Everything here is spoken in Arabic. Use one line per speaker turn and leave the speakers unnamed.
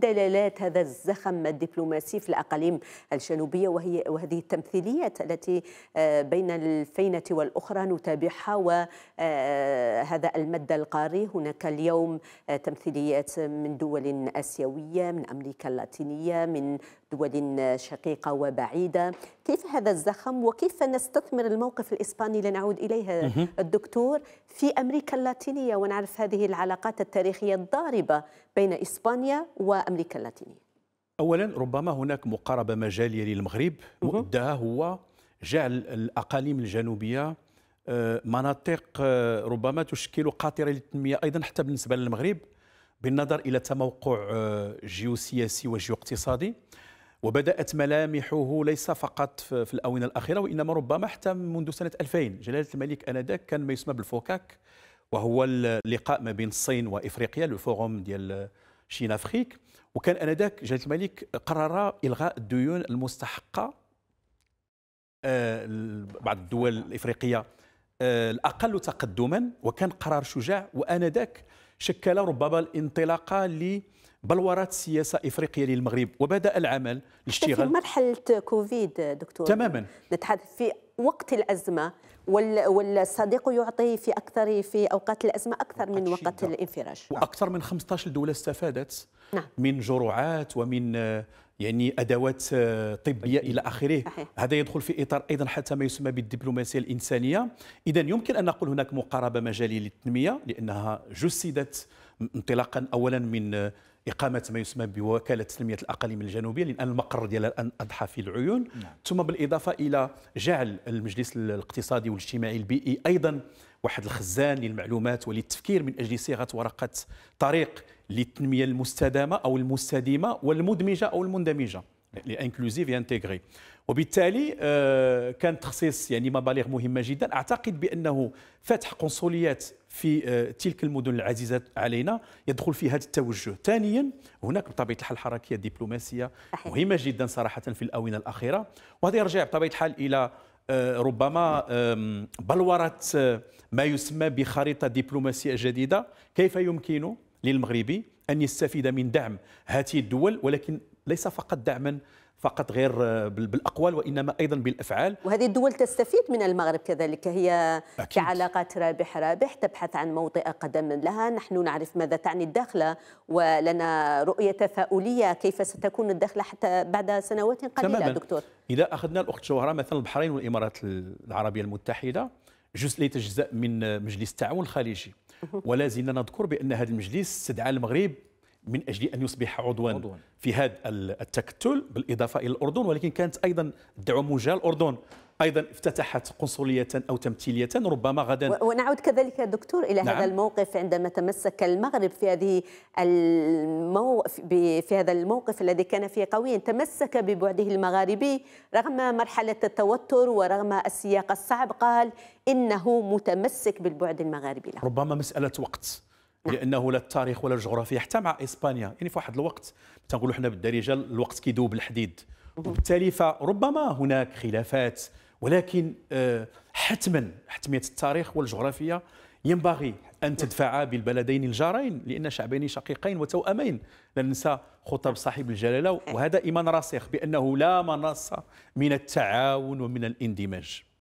دلالات هذا الزخم الدبلوماسي في الأقاليم الجنوبية وهي وهذه التمثيليات التي آه، بين الفينة والأخرى نتابعها وهذا آه، المد القاري هناك اليوم آه، تمثيليات من دول آسيوية من أمريكا اللاتينية من دول شقيقة وبعيدة كيف هذا الزخم وكيف نستثمر الموقف الإسباني لنعود إليها الدكتور في أمريكا اللاتينية ونعرف هذه العلاقات التاريخية الضاربة بين إسبانيا و امريكا اللاتينيه
اولا ربما هناك مقاربه مجاليه للمغرب مؤدها هو جعل الاقاليم الجنوبيه آه، مناطق آه، ربما تشكل قاطره للتنميه ايضا حتى بالنسبه للمغرب بالنظر الى تموقع آه، جيوسياسي وجيواقتصادي وبدات ملامحه ليس فقط في الاونه الاخيره وانما ربما حتى منذ سنه 2000 جلاله الملك انذاك كان ما يسمى بالفوكاك وهو اللقاء ما بين الصين وافريقيا فوروم ديال شين افريك وكان انذاك جلاله الملك قرر الغاء الديون المستحقه آه، بعض الدول الافريقيه آه، الاقل تقدما وكان قرار شجاع وانذاك شكل ربما الانطلاقه لبلورات السياسه الافريقيه للمغرب وبدا العمل الاشتغال في
مرحله كوفيد دكتور تماما نتحدث في وقت الازمه والصديق يعطي في اكثر في اوقات الازمه اكثر من وقت الانفراج
واكثر من 15 دوله استفادت نعم. من جرعات ومن يعني ادوات آه، طبيه الى اخره هذا يدخل في اطار ايضا حتى ما يسمى بالدبلوماسيه الانسانيه اذا يمكن ان نقول هناك مقاربه مجاليه للتنميه لانها جسدت انطلاقا اولا من آه، إقامة ما يسمى بوكالة تنمية الأقاليم الجنوبية لأن المقر ديالها الآن أضحى في العيون نعم. ثم بالإضافة إلى جعل المجلس الاقتصادي والاجتماعي البيئي أيضا واحد الخزان للمعلومات وللتفكير من اجل صياغه ورقه طريق للتنميه المستدامه او المستديمه والمدمجه او المندمجه لانكلوزيف انتغري وبالتالي آه، كان تخصيص يعني مبالغ مهمه جدا اعتقد بانه فتح قنصليات في آه، تلك المدن العزيزه علينا يدخل في هذا التوجه ثانيا هناك بطبيعه الحال حركيه دبلوماسيه مهمه جدا صراحه في الاونه الاخيره وهذا يرجع بطبيعه الحال الى آه، ربما بلورة آه، ما يسمى بخريطة دبلوماسية جديدة كيف يمكن للمغربي أن يستفيد من دعم هذه الدول ولكن ليس فقط دعما فقط غير آه، بالاقوال وانما ايضا بالافعال
وهذه الدول تستفيد من المغرب كذلك هي أكيد. كعلاقات رابح رابح تبحث عن موطئ قدم لها نحن نعرف ماذا تعني الدخله ولنا رؤيه تفاؤليه كيف ستكون الدخله حتى بعد سنوات قليله تماماً. دكتور
اذا اخذنا الاخت شوهره مثلا البحرين والامارات العربيه المتحده جزء لا يتجزا من مجلس التعاون الخليجي ولا زلنا نذكر بان هذا المجلس استدعى المغرب من أجل أن يصبح عضوا في هذا التكتل بالإضافة إلى الأردن ولكن كانت أيضا دعم وجهة الأردن ايضا افتتحت قنصليه او تمثيليه ربما غدا
ونعود كذلك دكتور الى نعم. هذا الموقف عندما تمسك المغرب في هذه المو... في هذا الموقف الذي كان فيه قويا تمسك ببعده المغاربي رغم مرحله التوتر ورغم السياق الصعب قال انه متمسك بالبعد المغاربي
له. ربما مساله وقت لانه لا التاريخ ولا الجغرافيا حتى مع اسبانيا يعني في واحد الوقت تنقولوا حنا بالدارجه الوقت كيدوب الحديد وبالتالي فربما هناك خلافات ولكن آه، حتما حتميه التاريخ والجغرافيا ينبغي ان تدفع بالبلدين الجارين لان شعبين شقيقين وتوامين لا ننسى خطب صاحب الجلاله وهذا ايمان راسخ بانه لا مناص من التعاون ومن الاندماج